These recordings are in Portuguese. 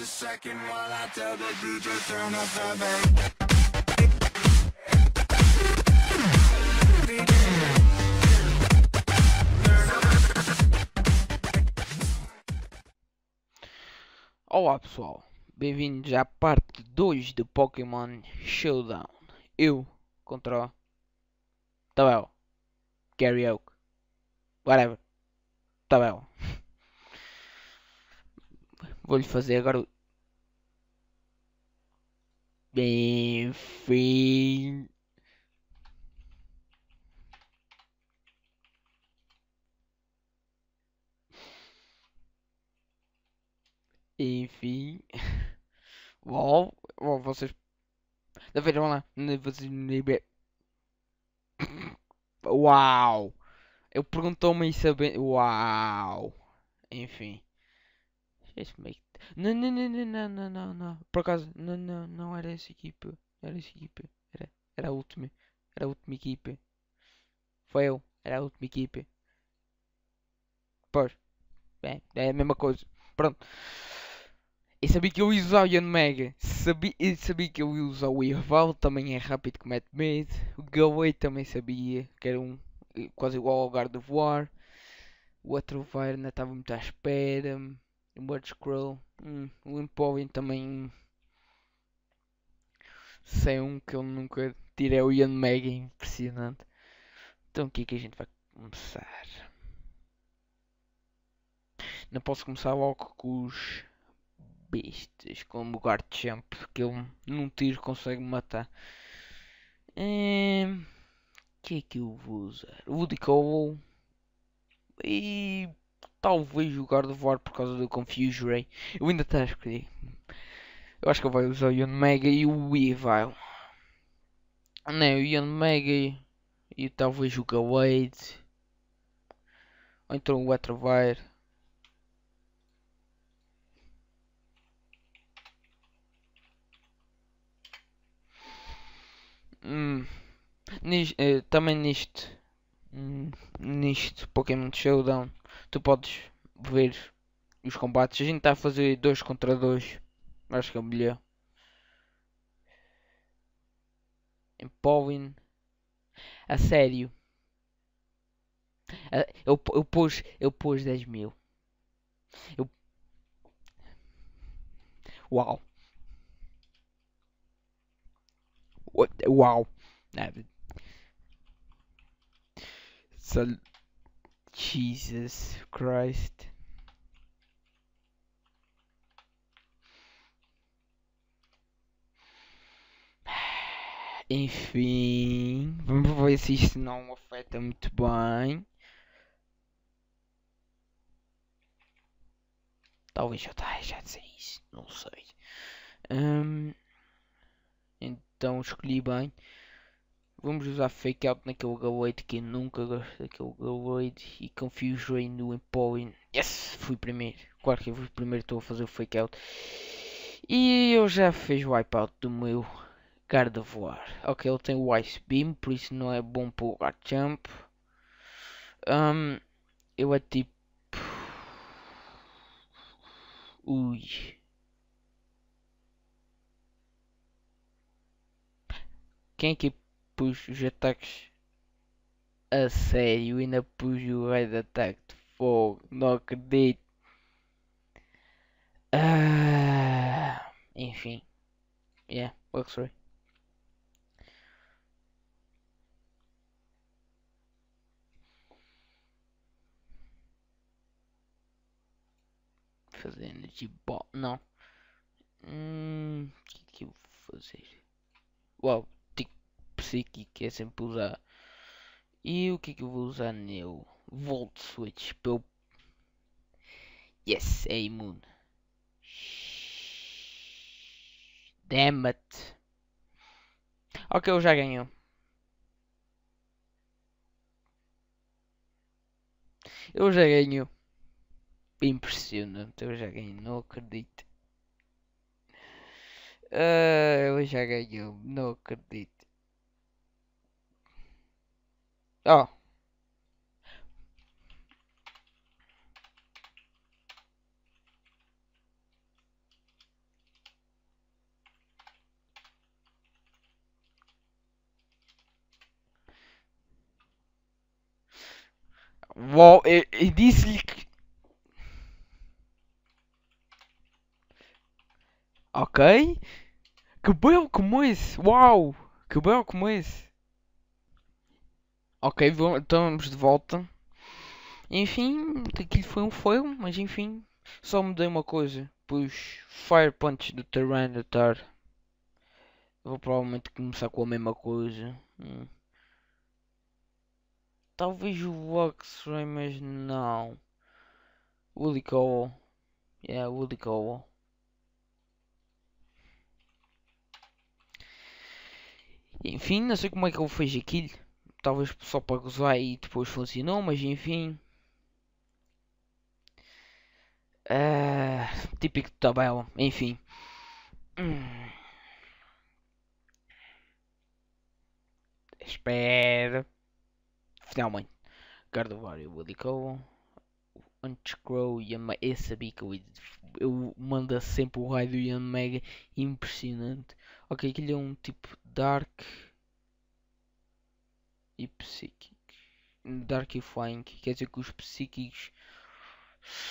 a second while I tell the DJ turn up the bass. Olá pessoal, bem-vindos à parte 2 do Pokémon Showdown. Eu contra Tabel, Gary Oak, whatever, Tabel. Vou-lhe fazer agora bem Enfim. Uau, uau vocês. Da ver vamos lá. Vocês. Uau! Eu perguntou-me isso bem. Uau! Enfim. Esse meio. Não, não, não, não, não, não, não. Por acaso, não, não, não era essa equipa. Era essa equipa. Era, era a última. Era a última equipa. Foi eu. Era a última equipa. Pois. Bem, é, é a mesma coisa. Pronto. Eu sabia que eu ia usar o Ian Mega. Sabia, eu sabia que eu ia usar o Irval, também é rápido que é mete medo. O Galway também sabia que era um quase igual ao War. O Atrovair ainda estava muito à espera. Bird Scroll. Hum, Limpovin também. Hum, Sei um que eu nunca tirei é o Ian Mega, impressionante. Então o que é que a gente vai começar? Não posso começar logo com os bestas, como o Guard Champ, que eu num tiro consegue matar. Hum, o hum, que é que eu vou usar? Woody Cobble e Talvez o God of War por causa do Confusion. Eu ainda tenho a Eu acho que eu vou usar o Ion Mega e o Evil. Não, o Ion Mega e talvez o Gawade. Ou então o Atravire. Hum. Nis, eh, também neste. Hum, neste Pokémon Showdown tu podes ver os combates. A gente está a fazer 2 contra 2. Acho que é melhor. Pauline. A sério. Eu, eu pus. Eu pus 10 mil. Eu... Uau. Uau. Sal Jesus Christ. Enfim, vamos ver se isto não afeta muito bem. Talvez eu esteja a dizer isso, não sei. Hum, então escolhi bem. Vamos usar fake out naquele Galoid que eu nunca gosto daquele Galoid e confio no Empolen. Yes! Fui primeiro. Claro que eu fui primeiro estou a fazer o fake out. E eu já fiz o wipeout do meu Gardevoir. Ok, ele tem o Ice Beam, por isso não é bom para o Jump. Um, eu é tipo. Ui. Quem é que pus os ataques a sério, e ainda pus o raid ataque de fogo, não acredito. Ah, enfim, yeah, works right. fazer energy bot Não. Hum. O que, é que eu vou fazer? Uau, sei que que é sempre usar. E o que que eu vou usar nele? Volt Switch. Para Yes, é imune. Damn it. Ok, eu já ganhei Eu já ganho. Impressionante, eu já ganho, não acredito. Uh, ah, eu já ganhei não acredito. Ó. Wow, e, disse-lhe que... Ok. Que belo como esse! Uau! Que belo como esse! Ok, vou, estamos de volta. Enfim, aquilo foi um fogo, mas enfim, só mudei uma coisa. Pus Fire Punch do Tyranitar. Vou provavelmente começar com a mesma coisa. Hum. Talvez o Luxray, mas não. Woody Cole. Yeah, Woody Cole. Enfim, não sei como é que eu fiz aquilo talvez só para gozar e depois funcionou, mas enfim. Uh, típico de tabela, enfim. Hum. Espera. Finalmente. Vario Willy Cole. Unscrow e a essa bica eu manda sempre o raio do Ian Mega impressionante. Ok, aquele é um tipo Dark e psíquico. Darkifying quer dizer que os psíquicos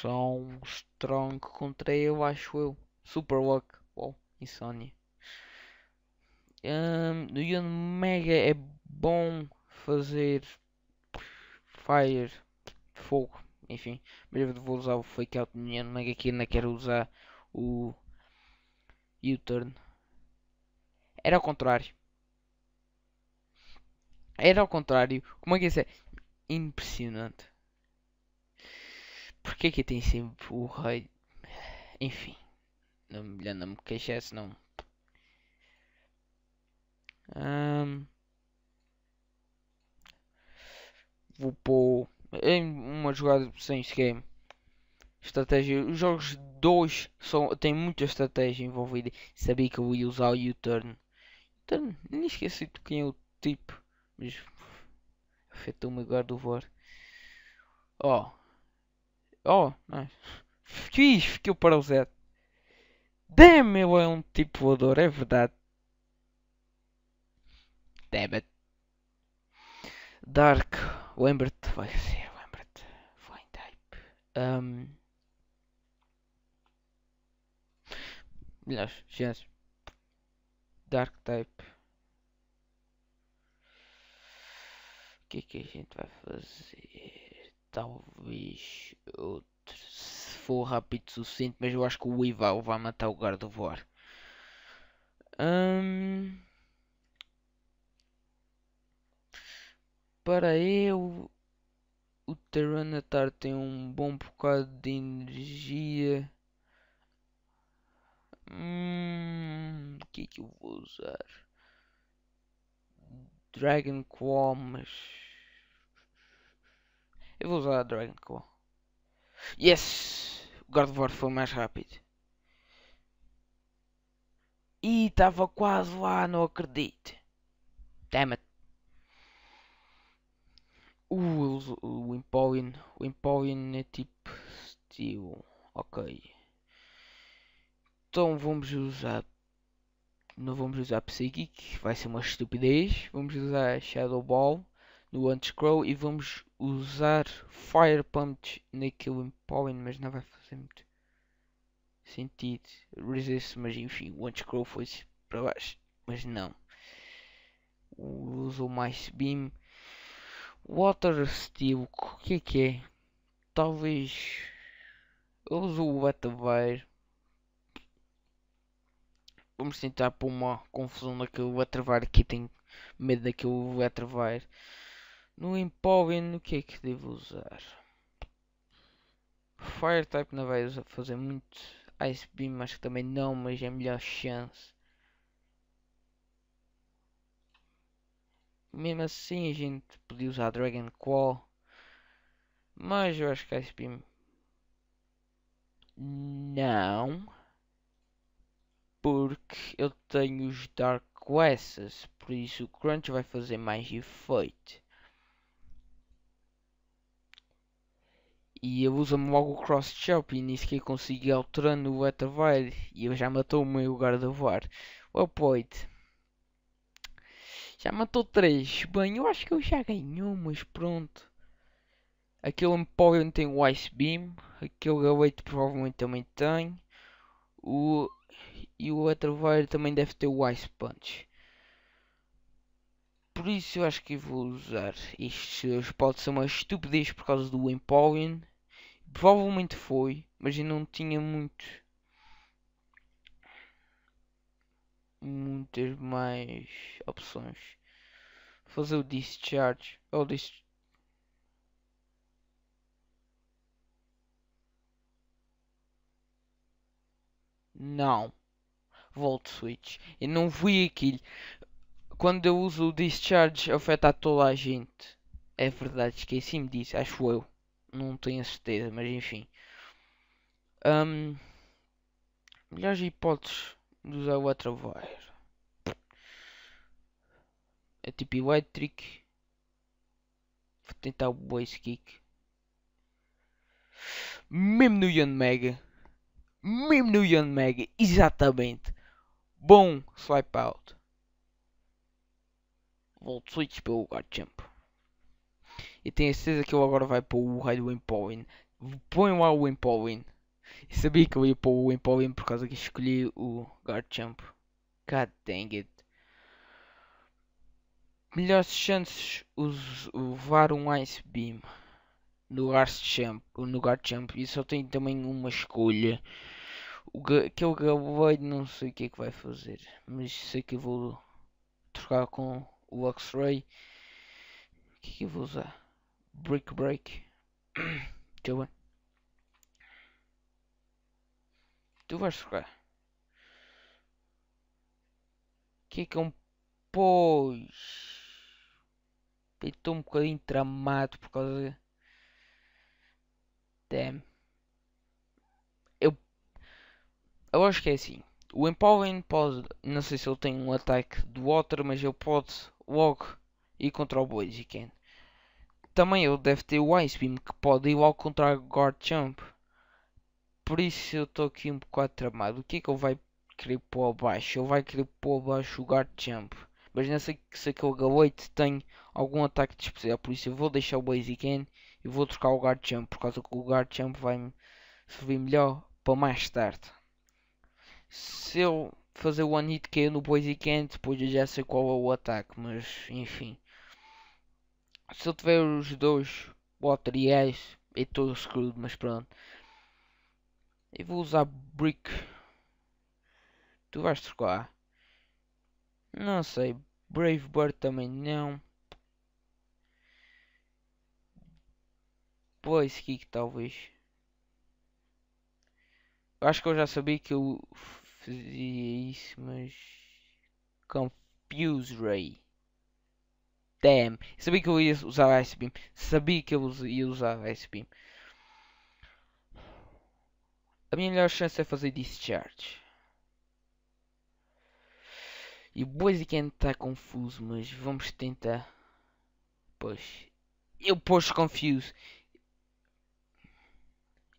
são strong contra eu, acho eu. Super Luck, wow, insônia. Um, no Ion Mega é bom fazer Fire, fogo, enfim. Mas eu vou usar o Fake Out no Ion Mega que ainda quero usar o U-Turn. Era ao contrário. Era ao contrário. Como é que é isso é? Impressionante. Porquê que tem sempre o rei? Enfim. Não, melhor não me queixar, senão... Um... Vou pôr... Uma jogada sem esquema. estratégia. Os jogos 2 têm muita estratégia envolvida. Sabia que eu ia usar o U-Turn. U-Turn, nem esqueci de quem é o tipo mas afetou-me agora do VOR. Ó, oh. ó, oh, é? fiz, fiquei para o Zé. Damn, ele é um tipo voador, é verdade. Damn it. Dark, lembra-te, vai ser, lembra-te, flying type. Um, melhores chances. Dark type. que que a gente vai fazer? Talvez outro. Se for rápido o suficiente, mas eu acho que o Ival vai matar o Gardevoir. Hum... Para eu, o Tyranitar tem um bom bocado de energia. Hum, o que é que eu vou usar? Dragon Claw, mas eu vou usar a Dragon Claw. Yes! O War foi mais rápido. E estava quase lá, não acredito. Damn it. Uh, o, o O Empoleon é tipo Steel. Ok. Então vamos usar. Não vamos usar Psychic, vai ser uma estupidez. Vamos usar Shadow Ball no Unscroll e vamos usar Fire Punch naquele Killing Pollen, mas não vai fazer muito sentido. Resist, mas enfim, o Scroll foi para baixo, mas não. Usou mais Beam. Water Steel, o que é que é? Talvez. uso o Batavir. Vamos tentar pôr uma confusão naquele Batavir que tem medo daquele Batavir. No Empowen, o que é que devo usar? Fire Type não vai fazer muito. Ice Beam acho que também não, mas é a melhor chance. Mesmo assim a gente podia usar Dragon Claw. Mas eu acho que Ice Beam... Não. Porque eu tenho os Dark Glasses. Por isso o Crunch vai fazer mais efeito. E eu usa-me logo o cross-chop e nisso que eu consegui alterando o Etavire e ele já matou o meu guarda-voar. O oh, point. Já matou 3. Bem, eu acho que eu já um, mas pronto. Aquele Emporium tem o Ice Beam. Aquele Galeito provavelmente também tem. O... E o Etravire também deve ter o Ice Punch. Por isso eu acho que vou usar estes. Pode ser uma estupidez por causa do Emporium. Provavelmente foi, mas eu não tinha muito. Muitas mais opções. Fazer o discharge. Ou discharge. Não. Volt switch. Eu não vi aquilo. Quando eu uso o discharge afeta toda a gente. É verdade, esqueci-me disso, acho eu não tenho a certeza, mas enfim. Um, milhares hipóteses de usar o Atravire. É tipo electric Vou tentar o Base Kick. Mesmo no young Mega. Mesmo no young Mega. Exatamente. Bom Swipe Out. Volto switch pelo guard jump. E tenho certeza que ele agora vai pôr o rei do Empowen. Põe lá o Empowen. E sabia que eu ia pôr o Empowen por causa que escolhi o Garchomp. God dang it. Melhores chances usar um Ice Beam no Garchomp. No Garchomp. E só tem também uma escolha. O aquele Gaboid não sei o que é que vai fazer. Mas sei que eu vou trocar com o X-Ray. O que, é que eu vou usar? Brick Break. Deixa eu ver. Tu vais jogar. O que é que é um pois? Estou tá um bocadinho tramado por causa de... Damn. Eu... Eu acho que é assim. O Empowering pode... Não sei se ele tem um ataque do Water, mas ele pode logo ir contra o Blaziken. Também ele deve ter o Ice Beam, que pode igual contra Guard Jump. Por isso eu estou aqui um bocado tramado. O que é que ele vai querer pôr abaixo? Ele vai querer pôr abaixo o Guard Jump. Mas não sei se aquele galoite tem algum ataque de especial. Por isso eu vou deixar o Basic End e vou trocar o Guard Jump. Por causa que o Guard Jump vai me servir melhor para mais tarde. Se eu fazer o One Hit K no Basic End, depois eu já sei qual é o ataque. Mas enfim se eu tiver os dois materiais e é todo escudo mas pronto. Eu vou usar brick. Tu vais trocar. Não sei. Brave Bird também não. Pois que talvez. Acho que eu já sabia que eu fazia isso, mas. Confuse Ray. Damn. Sabia que eu ia usar Ice Beam. Sabia que eu ia usar Ice Beam. A minha melhor chance é fazer discharge. E o Boisiken está confuso, mas vamos tentar. Pois. Eu pôs confuso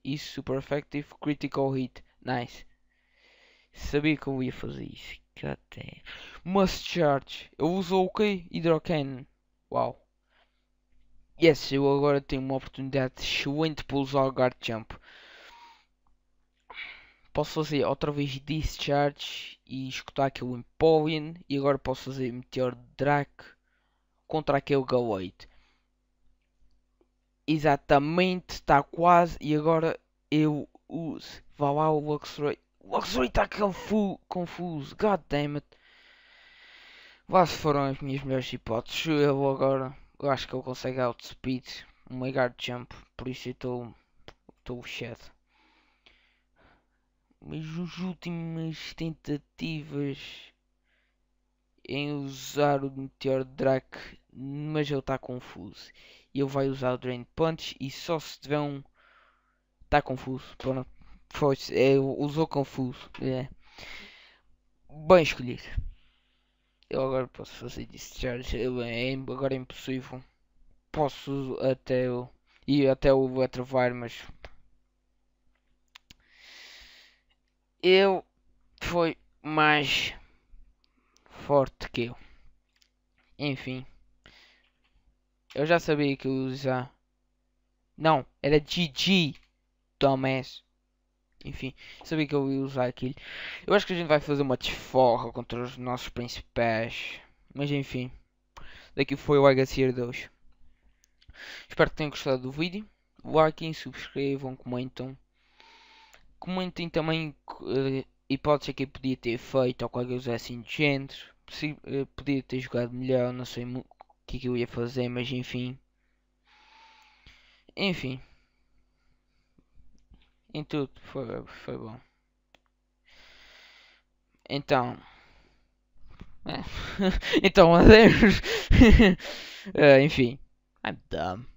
isso super effective critical hit. Nice. Sabia que eu ia fazer isso. God Must charge. Eu uso o okay? quê? Uau! Yes, é, eu agora tenho uma oportunidade excelente o guard Jump. Posso fazer outra vez Discharge e escutar aquele Empoleon. E agora posso fazer Meteor drag contra aquele Galoid. Exatamente, está quase. E agora eu uso. Vá lá o Luxray. Luxray está confuso. God damn it. Lá se foram as minhas melhores hipóteses. Eu agora eu acho que eu consigo outspeed um guard jump, por isso estou estou chato. Mas as últimas tentativas em usar o Meteor drake, mas ele está confuso. Ele vai usar o Drain Punch e só se tiver um. Está confuso. Pronto. Foi, é, usou confuso. É. Bem escolhido. Eu agora posso fazer discharge. É, agora é impossível. Posso até o. E até o atravar, mas. Eu foi mais forte que eu. Enfim. Eu já sabia que eu ia usar. Não, era GG. Thomas enfim, sabia que eu ia usar aquilo. Eu acho que a gente vai fazer uma desforra contra os nossos principais. Mas enfim. Daqui foi o HCR 2. Espero que tenham gostado do vídeo. Likem, subscrevam, comentam. Comentem também uh, hipóteses que eu podia ter feito ou qualquer coisa assim de género. Se, uh, podia ter jogado melhor, não sei o que, é que eu ia fazer, mas enfim. Enfim em tudo foi, foi bom. Então. É. então, adeus. uh, é, enfim. I'm ah, dumb.